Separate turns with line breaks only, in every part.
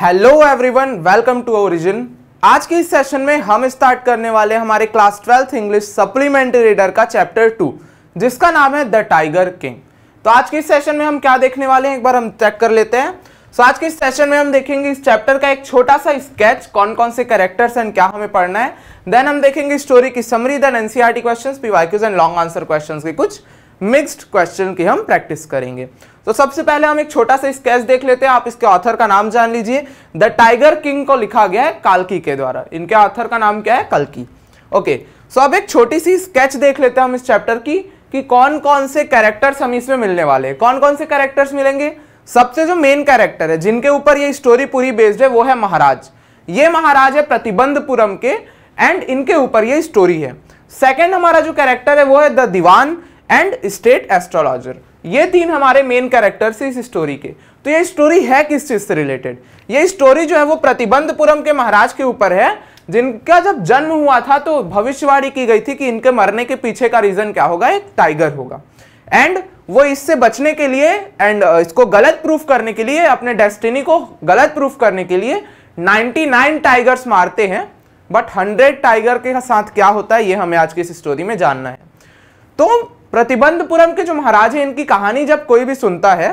hello everyone welcome to origin आज के इस सेशन में हम स्टार्ट करने वाले हमारे class twelfth English supplementary reader का चैप्टर टू जिसका नाम है द टाइगर किंग तो आज के इस सेशन में हम क्या देखने वाले हैं एक बार हम चेक कर लेते हैं सो so, आज के इस सेशन में हम देखेंगे इस चैप्टर का एक छोटा सा स्केच कौन कौन से कैरेक्टर्स एंड क्या हमें पढ़ना है देन हम देखेंगे स्टोरी की summary then NCR question and long answer question के कुछ मिक्स्ड क्वेश्चन की हम प्रैक्टिस करेंगे तो सबसे पहले हम एक छोटा सा स्केच देख लेते हैं आप इसके ऑथर का नाम जान लीजिए द टाइगर किंग को लिखा गया है कालकी के द्वारा इनके ऑथर का नाम क्या है कलकी ओके सो अब एक छोटी सी स्केच देख लेते हैं हम इस चैप्टर की कि कौन कौन से कैरेक्टर्स हम इसमें मिलने वाले हैं कौन कौन से कैरेक्टर्स मिलेंगे सबसे जो मेन कैरेक्टर है जिनके ऊपर ये स्टोरी पूरी बेस्ड है वो है महाराज ये महाराज है प्रतिबंधपुरम के एंड इनके ऊपर ये स्टोरी है सेकेंड हमारा जो कैरेक्टर है वो है the dewan and state astrologer ये तीन हमारे मेन कैरेक्टर्स इस स्टोरी के तो ये स्टोरी है किस चीज़ से रिलेटेड ये स्टोरी जो है वो प्रतिबंधपुरम के महाराज के ऊपर है जिनका जब जन्म हुआ था तो भविष्यवाणी की गई थी कि इनके मरने के पीछे का रीज़न क्या होगा एक टाइगर होगा एंड वो इससे बचने के लिए एंड इसको गलत प्रूफ करने के लिए अपने डेस्टिनी को गलत प्रूफ करने के लिए 99 टाइगर्स मारते हैं बट 100 टाइगर के साथ क्या होता है ये हमें आज की इस स्टोरी में जानना है तो प्रतिबंधपुरम के जो महाराज हैं इनकी कहानी जब कोई भी सुनता है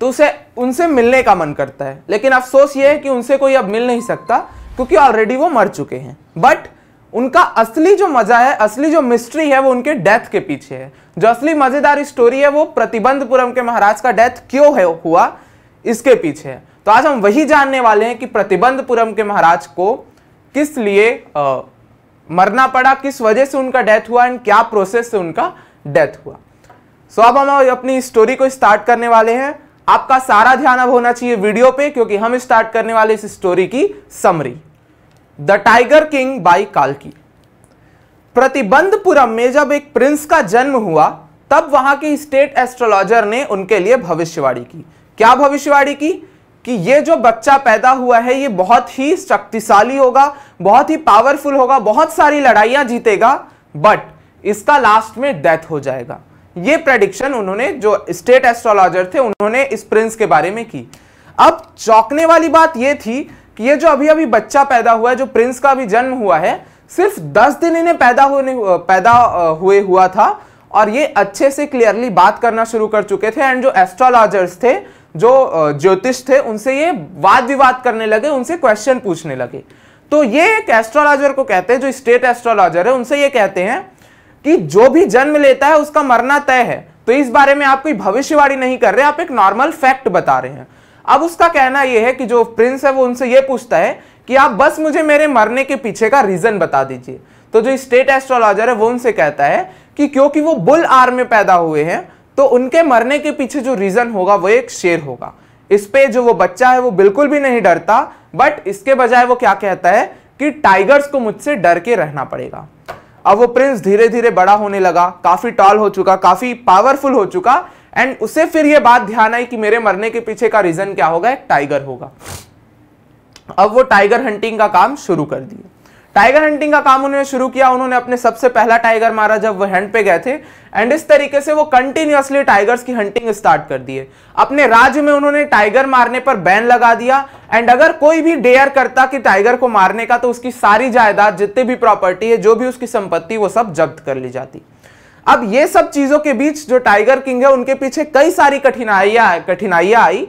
तो उसे उनसे मिलने का मन करता है लेकिन अफसोस ये है कि उनसे कोई अब मिल नहीं सकता क्योंकि ऑलरेडी वो मर चुके हैं बट उनका असली जो मजा है असली जो मिस्ट्री है वो उनके डेथ के पीछे है जो असली मजेदार स्टोरी है वो प्रतिबंधपुरम के महाराज का डेथ क्यों है हुआ इसके पीछे है तो आज हम वही जानने वाले हैं कि प्रतिबंधपुरम के महाराज को किस लिए आ, मरना पड़ा किस वजह से उनका डेथ हुआ एंड क्या प्रोसेस से उनका डेथ हुआ सो so, अब हम अपनी स्टोरी को स्टार्ट करने वाले हैं आपका सारा ध्यान अब होना चाहिए वीडियो पे क्योंकि हम स्टार्ट करने वाले इस स्टोरी की summary the tiger king by कालकी प्रतिबंधपुरम में जब एक प्रिंस का जन्म हुआ तब वहां के स्टेट एस्ट्रोलॉजर ने उनके लिए भविष्यवाणी की क्या भविष्यवाणी की कि ये जो बच्चा पैदा हुआ है ये बहुत ही शक्तिशाली होगा बहुत ही पावरफुल होगा बहुत सारी लड़ाइयां जीतेगा बट इसका लास्ट में डेथ हो जाएगा ये प्रेडिक्शन उन्होंने जो स्टेट एस्ट्रोलॉजर थे उन्होंने इस प्रिंस के बारे में की अब चौंकने वाली बात यह थी कि ये जो अभी अभी बच्चा पैदा हुआ है जो प्रिंस का अभी जन्म हुआ है सिर्फ दस दिन इन्हें पैदा होने पैदा हुए हुआ था और ये अच्छे से क्लियरली बात करना शुरू कर चुके थे एंड जो एस्ट्रोलॉजर्स थे जो ज्योतिष थे उनसे ये वाद विवाद करने लगे उनसे क्वेश्चन पूछने लगे तो ये एक एस्ट्रोलॉजर को कहते हैं जो स्टेट एस्ट्रोलॉजर है उनसे ये कहते हैं कि जो भी जन्म लेता है उसका मरना तय है तो इस बारे में आप कोई भविष्यवाणी नहीं कर रहे आप एक नॉर्मल फैक्ट बता रहे हैं अब उसका कहना यह है कि जो प्रिंस है वो उनसे ये पूछता है कि आप बस मुझे मेरे मरने के पीछे का रीजन बता दीजिए तो जो स्टेट एस्ट्रोलॉजर है वो उनसे कहता है कि क्योंकि वो बुल आर में पैदा हुए हैं तो उनके मरने के पीछे जो रीज़न होगा वो एक शेर होगा इस पे जो वो बच्चा है वो बिल्कुल भी नहीं डरता बट इसके बजाय वो क्या कहता है कि टाइगर्स को मुझसे डर के रहना पड़ेगा अब वो प्रिंस धीरे धीरे बड़ा होने लगा काफ़ी टॉल हो चुका काफ़ी पावरफुल हो चुका एंड उसे फिर ये बात ध्यान आई कि मेरे मरने के पीछे का रीज़न क्या होगा एक टाइगर होगा अब वो टाइगर हंटिंग का काम शुरू कर दिया टाइगर हंटिंग का काम उन्होंने शुरू किया उन्होंने अपने सबसे पहला टाइगर मारा जब वो हंट पे गए थे एंड इस तरीके से वो कंटिन्यूसली टाइगर्स की हंटिंग स्टार्ट कर दिए अपने राज्य में उन्होंने टाइगर मारने पर बैन लगा दिया एंड अगर कोई भी डेयर करता कि टाइगर को मारने का तो उसकी सारी जायदाद जितनी भी प्रॉपर्टी है जो भी उसकी संपत्ति वो सब जब्त कर ली जाती अब ये सब चीजों के बीच जो टाइगर किंग है उनके पीछे कई सारी कठिनाइयां कठिनाइयां आई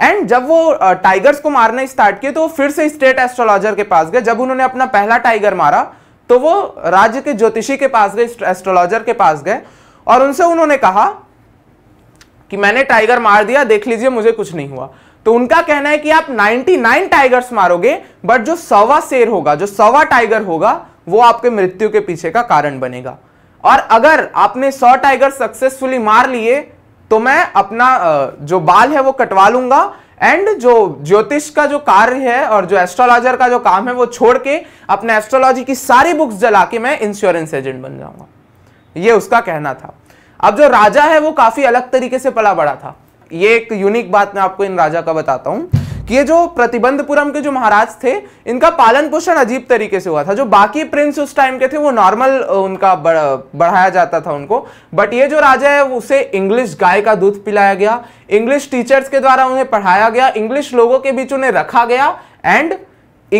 एंड जब वो टाइगर्स को मारना स्टार्ट किए तो वो फिर से स्टेट एस्ट्रोलॉजर के पास गए जब उन्होंने अपना पहला टाइगर मारा तो वो राज्य के ज्योतिषी के पास गए एस्ट्रोलॉजर के पास गए और उनसे उन्होंने कहा कि मैंने टाइगर मार दिया देख लीजिए मुझे कुछ नहीं हुआ तो उनका कहना है कि आप 99 टाइगर्स मारोगे बट जो सवा शेर होगा जो सवा टाइगर होगा वो आपके मृत्यु के पीछे का कारण बनेगा और अगर आपने 100 टाइगर सक्सेसफुली मार लिए तो मैं अपना जो बाल है वो कटवा लूंगा एंड जो ज्योतिष का जो कार्य है और जो एस्ट्रोलॉजर का जो काम है वो छोड़ के अपने एस्ट्रोलॉजी की सारी बुक्स जला के मैं इंश्योरेंस एजेंट बन जाऊंगा ये उसका कहना था अब जो राजा है वो काफी अलग तरीके से पला बड़ा था ये एक यूनिक बात मैं आपको इन राजा का बताता हूं कि ये जो प्रतिबंधपुरम के जो महाराज थे इनका पालन पोषण अजीब तरीके से हुआ था जो बाकी प्रिंस उस टाइम के थे वो नॉर्मल उनका बढ़ाया जाता था उनको बट ये जो राजा है उसे इंग्लिश गाय का दूध पिलाया गया इंग्लिश टीचर्स के द्वारा उन्हें पढ़ाया गया इंग्लिश लोगों के बीच उन्हें रखा गया एंड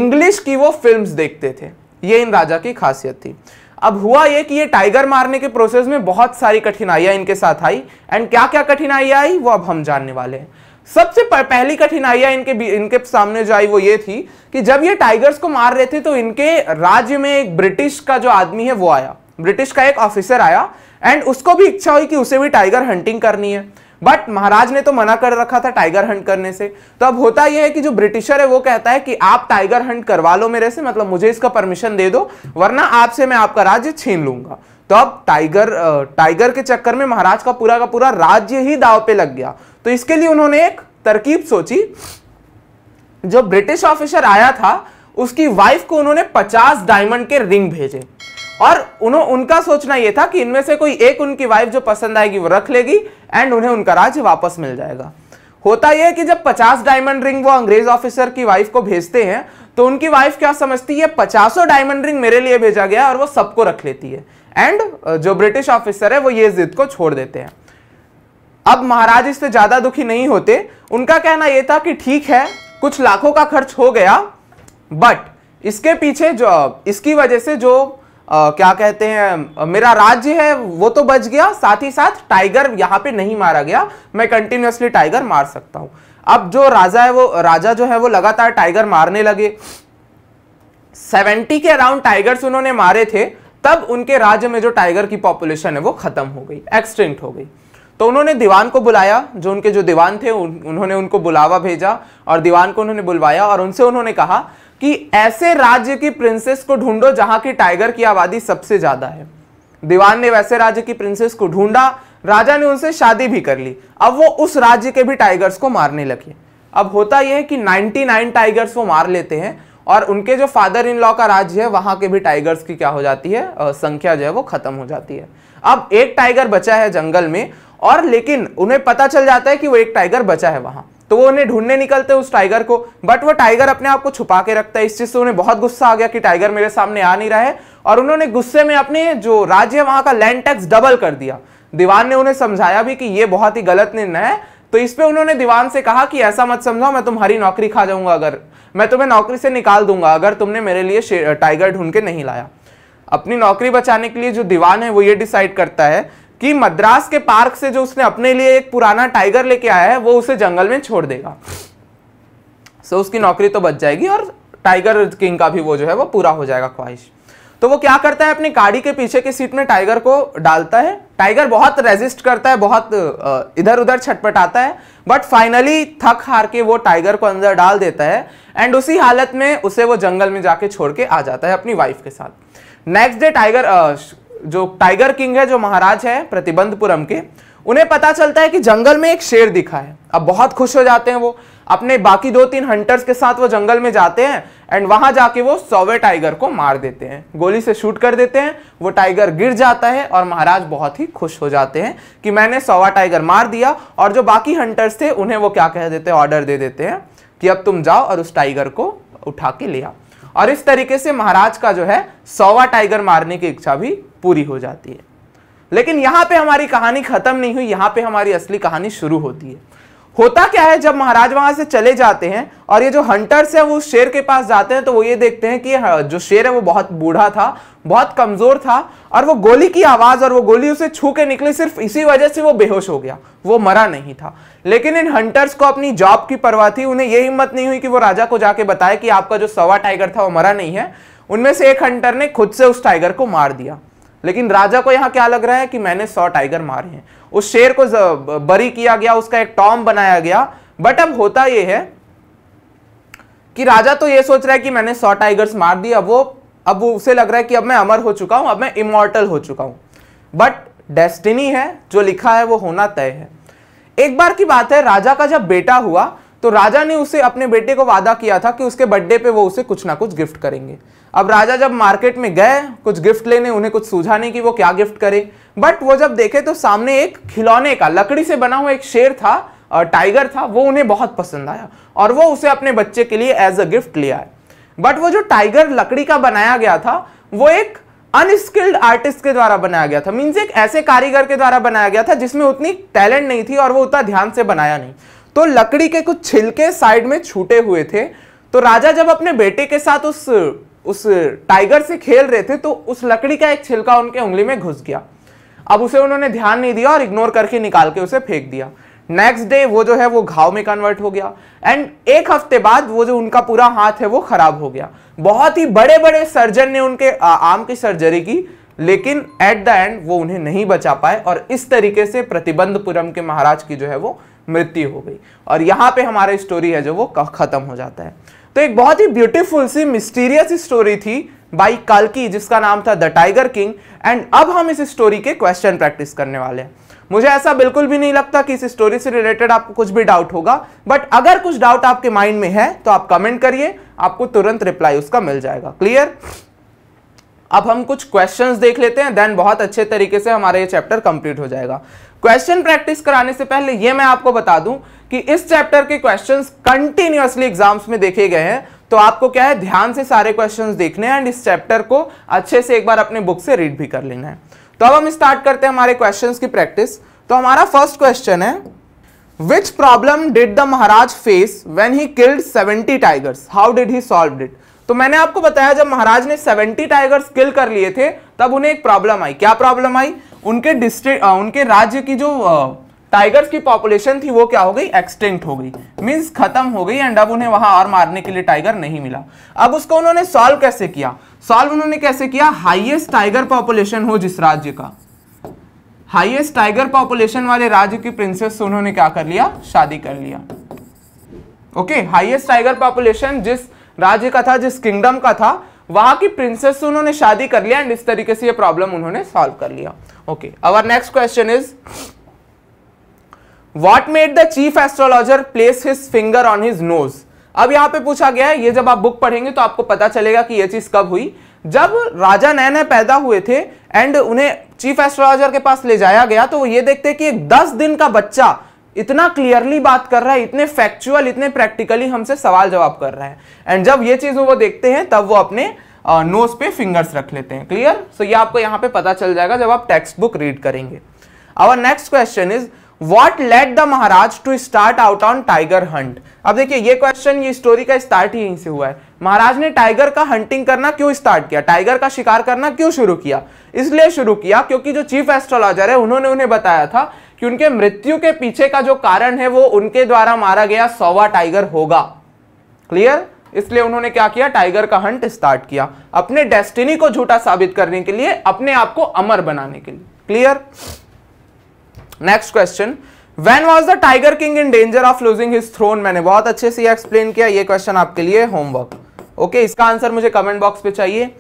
इंग्लिश की वो फिल्म देखते थे ये इन राजा की खासियत थी अब हुआ ये कि ये टाइगर मारने के प्रोसेस में बहुत सारी कठिनाइयां इनके साथ आई एंड क्या क्या कठिनाइयां आई वो अब हम जानने वाले हैं सबसे पहली कठिनाइयां इनके इनके सामने जो आई वो ये थी कि जब ये टाइगर्स को मार रहे थे तो इनके राज्य में एक ब्रिटिश का जो आदमी है वो आया ब्रिटिश का एक ऑफिसर आया एंड उसको भी इच्छा हुई कि उसे भी टाइगर हंटिंग करनी है बट महाराज ने तो मना कर रखा था टाइगर हंट करने से तो अब होता यह है कि जो ब्रिटिशर है वो कहता है कि आप टाइगर हंट करवा लो मेरे से मतलब मुझे इसका परमिशन दे दो वरना आपसे मैं आपका राज्य छीन लूंगा तो अब टाइगर टाइगर के चक्कर में महाराज का पूरा का पूरा राज्य ही दाव पे लग गया तो इसके लिए उन्होंने एक तरकीब सोची जो ब्रिटिश ऑफिसर आया था उसकी वाइफ को उन्होंने 50 डायमंड के रिंग भेजे और उन्हों उनका सोचना यह था कि इनमें से कोई एक उनकी वाइफ जो पसंद आएगी वो रख लेगी एंड उन्हें उनका राज वापस मिल जाएगा होता यह है कि जब 50 डायमंड रिंग वो अंग्रेज ऑफिसर की वाइफ को भेजते हैं तो उनकी वाइफ क्या समझती है पचासों डायमंड रिंग मेरे लिए भेजा गया और वो सबको रख लेती है एंड जो ब्रिटिश ऑफिसर है वो ये जिद को छोड़ देते हैं अब महाराज इससे ज़्यादा दुखी नहीं होते उनका कहना यह था कि ठीक है कुछ लाखों का खर्च हो गया बट इसके पीछे जो इसकी वजह से जो आ, क्या कहते हैं मेरा राज्य है वो तो बच गया साथ ही साथ टाइगर यहाँ पे नहीं मारा गया मैं कंटिन्यूसली टाइगर मार सकता हूँ अब जो राजा है वो राजा जो है वो लगातार टाइगर मारने लगे सेवेंटी के अराउंड टाइगर्स उन्होंने मारे थे तब उनके राज्य में जो टाइगर की पॉपुलेशन है वो खत्म हो गई एक्सटेंट हो गई तो उन्होंने दीवान को बुलाया जो उनके जो दीवान थे उन, उन्होंने उनको बुलावा भेजा और दीवान को उन्होंने बुलवाया और उनसे उन्होंने कहा कि ऐसे राज्य की प्रिंसेस को ढूंढो जहां की टाइगर की आबादी सबसे ज्यादा है दीवान ने वैसे राज्य की प्रिंसेस को ढूंढा राजा ने उनसे शादी भी कर ली अब वो उस राज्य के भी टाइगर्स को मारने लगे अब होता यह है कि 99 टाइगर्स वो मार लेते हैं और उनके जो फादर इन लॉ का राज्य है वहां के भी टाइगर्स की क्या हो जाती है संख्या जो है वो खत्म हो जाती है अब एक टाइगर बचा है जंगल में और लेकिन उन्हें पता चल जाता है कि वो एक टाइगर बचा है वहां तो वो उन्हें ढूंढने निकलते उस टाइगर को बट वो टाइगर अपने आप को छुपा के रखता है इस चीज़ से उन्हें बहुत गुस्सा आ गया कि टाइगर मेरे सामने आ नहीं रहा है और उन्होंने गुस्से में अपने जो राज्य है का लैंड टैक्स डबल कर दिया दीवान ने उन्हें समझाया भी कि ये बहुत ही गलत निर्णय है तो इस पर उन्होंने दीवान से कहा कि ऐसा मत समझो मैं तुम्हारी नौकरी खा जाऊंगा अगर मैं तुम्हें नौकरी से निकाल दूंगा अगर तुमने मेरे लिए टाइगर ढूंढ के नहीं लाया अपनी नौकरी बचाने के लिए जो दीवान है वो ये डिसाइड करता है कि मद्रास के पार्क से जो उसने अपने लिए एक पुराना टाइगर लेके आया है वो उसे जंगल में छोड़ देगा सो उसकी नौकरी तो बच जाएगी और टाइगर किंग का भी वो जो है वो पूरा हो जाएगा ख्वाहिश तो वो क्या करता है अपनी गाड़ी के पीछे की सीट में टाइगर को डालता है टाइगर बहुत रेजिस्ट करता है बहुत इधर उधर छटपटाता है बट फाइनली थक हार के वो टाइगर को अंदर डाल देता है एंड उसी हालत में उसे वो जंगल में जाके छोड़ के आ जाता है अपनी वाइफ के साथ नेक्स्ट डे टाइगर जो टाइगर किंग है जो महाराज है प्रतिबंधपुरम के उन्हें पता चलता है कि जंगल में एक शेर दिखा है अब बहुत खुश हो जाते हैं वो अपने बाकी दो तीन हंटर्स के साथ वो जंगल में जाते हैं एंड वहां जाके वो सौवे टाइगर को मार देते हैं गोली से शूट कर देते हैं वो टाइगर गिर जाता है और महाराज बहुत ही खुश हो जाते हैं कि मैंने सौवा टाइगर मार दिया और जो बाकी हंटर्स थे उन्हें वो क्या कह देते हैं ऑर्डर दे देते हैं कि अब तुम जाओ और उस टाइगर को उठा के ले आओ और इस तरीके से महाराज का जो है सौवा टाइगर मारने की इच्छा भी पूरी हो जाती है लेकिन यहां पे हमारी कहानी खत्म नहीं हुई यहां पे हमारी असली कहानी शुरू होती है होता क्या है जब महाराज वहां से चले जाते हैं और ये जो हंटर्स है वो शेर के पास जाते हैं तो वो ये देखते हैं कि हाँ, जो शेर है वो बहुत बूढ़ा था बहुत कमजोर था और वो गोली की आवाज और वो गोली उसे छू के निकली सिर्फ इसी वजह से वो बेहोश हो गया वो मरा नहीं था लेकिन इन हंटर्स को अपनी जॉब की परवाह थी उन्हें ये हिम्मत नहीं हुई कि वो राजा को जाके बताए कि आपका जो सवा टाइगर था वो मरा नहीं है उनमें से एक हंटर ने खुद से उस टाइगर को मार दिया लेकिन राजा को यहां क्या लग रहा है कि मैंने सौ टाइगर मारे हैं उस शेर को बरी किया गया उसका एक टॉम बनाया गया बट अब होता यह है कि राजा तो यह सोच रहा है कि मैंने सौ टाइगर्स मार दिया अब वो अब वो उसे लग रहा है कि अब मैं अमर हो चुका हूं अब मैं इमोर्टल हो चुका हूं बट डेस्टिनी है जो लिखा है वो होना तय है एक बार की बात है राजा का जब बेटा हुआ तो राजा ने उसे अपने बेटे को वादा किया था कि उसके बर्थडे पे वो उसे कुछ ना कुछ गिफ्ट करेंगे अब राजा जब मार्केट में गए कुछ गिफ्ट लेने उन्हें कुछ सूझा नहीं कि वो क्या गिफ्ट करें बट वो जब देखे तो सामने एक खिलौने का लकड़ी से बना हुआ एक शेर था टाइगर था वो उन्हें बहुत पसंद आया और वो उसे अपने बच्चे के लिए एज अ गिफ्ट लिया है बट वो जो टाइगर लकड़ी का बनाया गया था वो एक अनस्किल्ड आर्टिस्ट के द्वारा बनाया गया था मीन्स एक ऐसे कारीगर के द्वारा बनाया गया था जिसमें उतनी टैलेंट नहीं थी और वो उतना ध्यान से बनाया नहीं तो लकड़ी के कुछ छिलके साइड में छूटे हुए थे तो राजा जब अपने बेटे के साथ उस उस टाइगर से खेल रहे थे तो उस लकड़ी का एक छिलका उनके उंगली में घुस गया अब उसे उन्होंने ध्यान नहीं दिया और इग्नोर करके निकाल के उसे फेंक दिया नेक्स्ट डे वो जो है वो घाव में कन्वर्ट हो गया एंड एक हफ्ते बाद वो जो उनका पूरा हाथ है वो खराब हो गया बहुत ही बड़े बड़े सर्जन ने उनके आम की सर्जरी की लेकिन एट द एंड वो उन्हें नहीं बचा पाए और इस तरीके से प्रतिबंधपुरम के महाराज की जो है वो मृत्यु हो गई और यहाँ पे हमारा स्टोरी है जो वो ख़त्म हो जाता है तो एक बहुत ही ब्यूटीफुल सी मिस्टीरियस स्टोरी थी बाई कालकी जिसका नाम था द टाइगर किंग एंड अब हम इस स्टोरी के क्वेश्चन प्रैक्टिस करने वाले हैं मुझे ऐसा बिल्कुल भी नहीं लगता कि इस स्टोरी से रिलेटेड आपको कुछ भी डाउट होगा बट अगर कुछ डाउट आपके माइंड में है तो आप कमेंट करिए आपको तुरंत रिप्लाई उसका मिल जाएगा क्लियर अब हम कुछ क्वेश्चंस देख लेते हैं देन बहुत अच्छे तरीके से हमारा ये चैप्टर कंप्लीट हो जाएगा क्वेश्चन प्रैक्टिस कराने से पहले यह मैं आपको बता दूं कि इस चैप्टर के क्वेश्चंस कंटिन्यूअसली एग्जाम्स में देखे गए हैं तो आपको क्या है ध्यान से सारे क्वेश्चंस देखने हैं एंड इस चैप्टर को अच्छे से एक बार अपने बुक से रीड भी कर लेना है तो अब हम स्टार्ट करते हैं हमारे क्वेश्चंस की प्रैक्टिस तो हमारा फर्स्ट क्वेश्चन है which problem did the Maharaj face when he killed seventy tigers how did he solve it तो मैंने आपको बताया जब महाराज ने सेवेंटी टाइगर्स किल कर लिए थे तब उन्हें एक प्रॉब्लम आई क्या प्रॉब्लम आई उनके डिस्ट्रिक्ट उनके राज्य की जो टाइगर्स की पॉपुलेशन थी वो क्या हो गई एक्सटेंट हो गई मींस खत्म हो गई एंड अब उन्हें वहां और मारने के लिए टाइगर नहीं मिला अब उसको उन्होंने सॉल्व कैसे किया सॉल्व उन्होंने कैसे किया हाईएस्ट टाइगर पॉपुलेशन हो जिस राज्य का हाईएस्ट टाइगर पॉपुलेशन वाले राज्य की प्रिंसेस उन्होंने क्या कर लिया शादी कर लिया ओके हाइएस्ट टाइगर पॉपुलेशन जिस राज्य का था जिस किंगडम का था वहां की प्रिंसेस से उन्होंने शादी कर लिया एंड इस तरीके से यह प्रॉब्लम उन्होंने सॉल्व कर लिया okay our next question is what made the chief astrologer place his finger on his nose अब यहां पे पूछा गया है ये जब आप बुक पढ़ेंगे तो आपको पता चलेगा कि ये चीज कब हुई जब राजा नैन पैदा हुए थे एंड उन्हें चीफ एस्ट्रोलॉजर के पास ले जाया गया तो वो ये देखते कि एक दस दिन का बच्चा इतना क्लियरली बात कर रहा है इतने फैक्चुअल इतने प्रैक्टिकली हमसे सवाल जवाब कर रहा है एंड जब ये चीज वो देखते हैं तब वो अपने नोज़ पे फिंगर्स रख लेते हैं क्लियर सो ये आपको यहाँ पे पता चल जाएगा जब आप टेक्स्ट बुक रीड करेंगे our next question is what let the Maharaj to start out on tiger hunt अब देखिए ये क्वेश्चन ये स्टोरी का स्टार्ट ही यहीं से हुआ है महाराज ने टाइगर का हंटिंग करना क्यों स्टार्ट किया टाइगर का शिकार करना क्यों शुरू किया इसलिए शुरू किया क्योंकि जो चीफ एस्ट्रोलॉजर है उन्होंने उन्हें बताया था कि उनके मृत्यु के पीछे का जो कारण है वो उनके द्वारा मारा गया सौवा टाइगर होगा क्लियर इसलिए उन्होंने क्या किया टाइगर का हंट स्टार्ट किया अपने डेस्टिनी को झूठा साबित करने के लिए अपने आप को अमर बनाने के लिए clear next question when was the tiger king in danger of losing his throne मैंने बहुत अच्छे से एक्सप्लेन किया ये क्वेश्चन आपके लिए होमवर्क ओके okay, इसका आंसर मुझे कमेंट बॉक्स पे चाहिए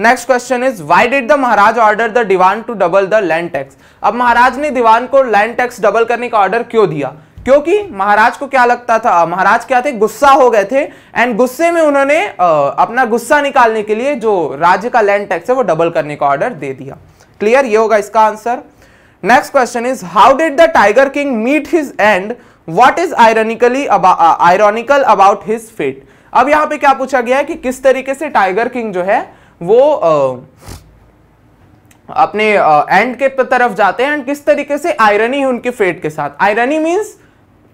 next question is why did the Maharaj order the dewan to double the land tax अब महाराज ने दीवान को लैंड टैक्स डबल करने का ऑर्डर क्यों दिया क्योंकि महाराज को क्या लगता था महाराज क्या थे गुस्सा हो गए थे एंड गुस्से में उन्होंने अपना गुस्सा निकालने के लिए जो राज्य का लैंड टैक्स है वो डबल करने का ऑर्डर दे दिया क्लियर ये होगा इसका answer next question is how did the tiger king meet his end what is ironically ironical about his fate अब यहां पे क्या पूछा गया है कि किस तरीके से टाइगर किंग जो है वो uh, अपने एंड uh, के तरफ जाते हैं एंड किस तरीके से आयरनी है उनके फेट के साथ आयरनी मीन्स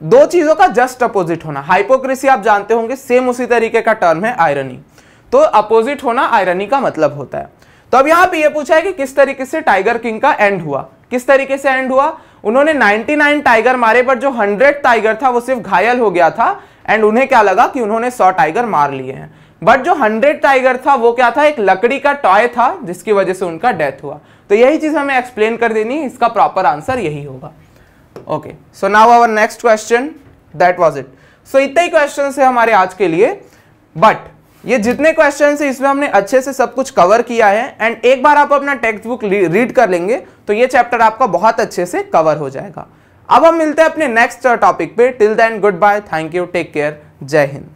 दो चीजों का जस्ट अपोजिट होना हाइपोक्रेसी आप जानते होंगे सेम उसी तरीके का टर्म है आयरनी तो अपोजिट होना आयरनी का मतलब होता है तो अब यहां पर यह पूछा है कि किस तरीके से टाइगर किंग का एंड हुआ किस तरीके से एंड हुआ उन्होंने 99 टाइगर मारे पर जो 100 टाइगर था वो सिर्फ घायल हो गया था एंड उन्हें क्या लगा कि उन्होंने 100 टाइगर मार लिए हैं बट जो 100 टाइगर था वो क्या था एक लकड़ी का टॉय था जिसकी वजह से उनका डेथ हुआ तो यही चीज हमें एक्सप्लेन कर देनी है इसका प्रॉपर आंसर यही होगा okay so now our next question that was it so इतने ही क्वेश्चन है हमारे आज के लिए बट ये जितने क्वेश्चन है इसमें हमने अच्छे से सब कुछ कवर किया है एंड एक बार आप अपना टेक्स्ट बुक रीड कर लेंगे तो ये चैप्टर आपका बहुत अच्छे से कवर हो जाएगा अब हम मिलते हैं अपने नेक्स्ट टॉपिक पे till then good bye thank you take care जय हिंद